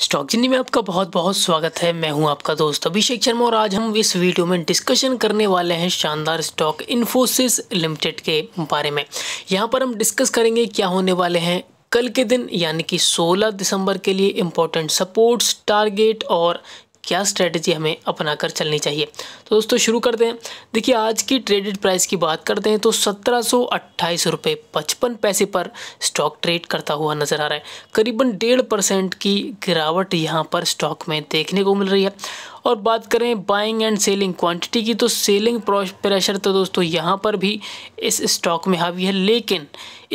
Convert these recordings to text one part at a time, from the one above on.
stock जिंदगी में आपका बहुत बहुत स्वागत है मैं हूं आपका दोस्त अभिषेक शर्मा और आज हम इस वीडियो में डिस्कशन करने वाले हैं शानदार स्टॉक इन्फोसिस लिमिटेड के बारे में यहां पर हम डिस्कस करेंगे क्या होने वाले हैं कल के दिन यानी कि 16 दिसंबर के लिए इम्पोर्टेंट सपोर्ट्स टारगेट और क्या स्ट्रेटजी हमें अपना कर चलनी चाहिए तो दोस्तों शुरू करते हैं देखिए आज की ट्रेडेड प्राइस की बात करते हैं तो सत्रह सौ अट्ठाईस रुपये पचपन पैसे पर स्टॉक ट्रेड करता हुआ नज़र आ रहा है करीबन डेढ़ परसेंट की गिरावट यहाँ पर स्टॉक में देखने को मिल रही है और बात करें बाइंग एंड सेलिंग क्वांटिटी की तो सेलिंग प्रेशर तो दोस्तों यहाँ पर भी इस स्टॉक में हावी है लेकिन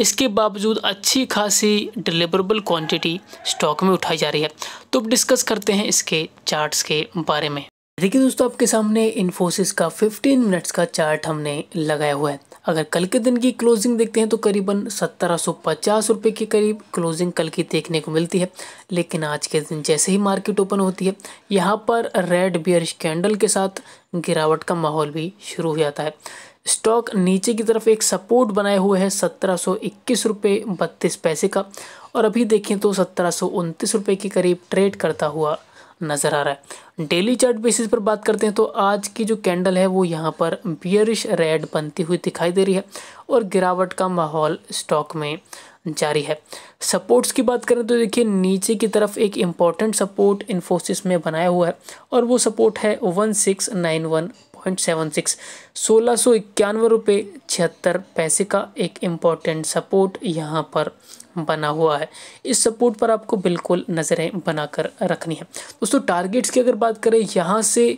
इसके बावजूद अच्छी खासी डिलीवरेबल क्वांटिटी स्टॉक में उठाई जा रही है तो अब डिस्कस करते हैं इसके चार्ट्स के बारे में देखिए दोस्तों आपके सामने इन्फोसिस का 15 मिनट्स का चार्ट हमने लगाया हुआ है अगर कल के दिन की क्लोजिंग देखते हैं तो करीबन सत्रह सौ पचास रुपये के करीब क्लोजिंग कल की देखने को मिलती है लेकिन आज के दिन जैसे ही मार्केट ओपन होती है यहाँ पर रेड बियर कैंडल के साथ गिरावट का माहौल भी शुरू हो जाता है स्टॉक नीचे की तरफ एक सपोर्ट बनाए हुए है सत्रह सौ इक्कीस रुपये बत्तीस पैसे का और अभी देखें तो सत्रह सौ उनतीस रुपये के करीब ट्रेड करता हुआ नज़र आ रहा है डेली चार्ट बेसिस पर बात करते हैं तो आज की जो कैंडल है वो यहाँ पर बियरिश रेड बनती हुई दिखाई दे रही है और गिरावट का माहौल स्टॉक में जारी है सपोर्ट्स की बात करें तो देखिए नीचे की तरफ एक इम्पॉर्टेंट सपोर्ट इन्फोसिस में बनाया हुआ है और वो सपोर्ट है one six nine one point seven six सोलह सौ इक्यानवे रुपये छिहत्तर पैसे का एक इम्पॉर्टेंट सपोर्ट यहाँ पर बना हुआ है इस सपोर्ट पर आपको बिल्कुल नज़रें बनाकर रखनी है दोस्तों टारगेट्स की अगर बात करें यहाँ से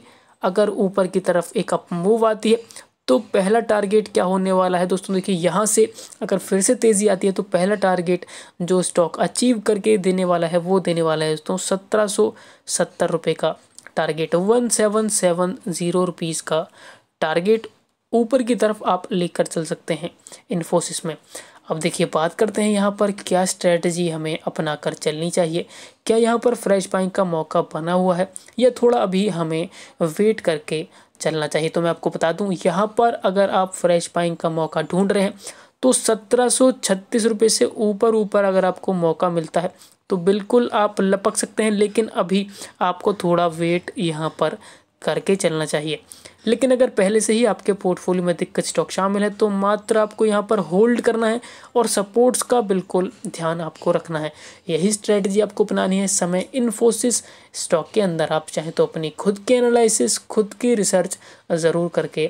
अगर ऊपर की तरफ एक अप मूव आती है तो पहला टारगेट क्या होने वाला है दोस्तों देखिए यहाँ से अगर फिर से तेज़ी आती है तो पहला टारगेट जो स्टॉक अचीव करके देने वाला है वो देने वाला है दोस्तों सत्रह सौ सत्तर रुपये का target one seven seven zero rupees का टारगेट ऊपर की तरफ आप लेकर चल सकते हैं इन्फोसिस में अब देखिए बात करते हैं यहाँ पर क्या स्ट्रेटजी हमें अपना कर चलनी चाहिए क्या यहाँ पर फ्रेश बाइंग का मौका बना हुआ है या थोड़ा अभी हमें वेट करके चलना चाहिए तो मैं आपको बता दूँ यहाँ पर अगर आप फ्रेश बाइंग का मौका ढूंढ रहे हैं तो सत्रह सौ छत्तीस रुपये से ऊपर ऊपर अगर आपको मौका मिलता है तो बिल्कुल आप लपक सकते हैं लेकिन अभी आपको थोड़ा वेट यहाँ पर करके चलना चाहिए लेकिन अगर पहले से ही आपके पोर्टफोलियो में दिक्कत स्टॉक शामिल है तो मात्र आपको यहाँ पर होल्ड करना है और सपोर्ट्स का बिल्कुल ध्यान आपको रखना है यही स्ट्रेटजी आपको अपनानी है समय इन्फोसिस स्टॉक के अंदर आप चाहें तो अपनी खुद के एनालिसिस खुद की रिसर्च ज़रूर करके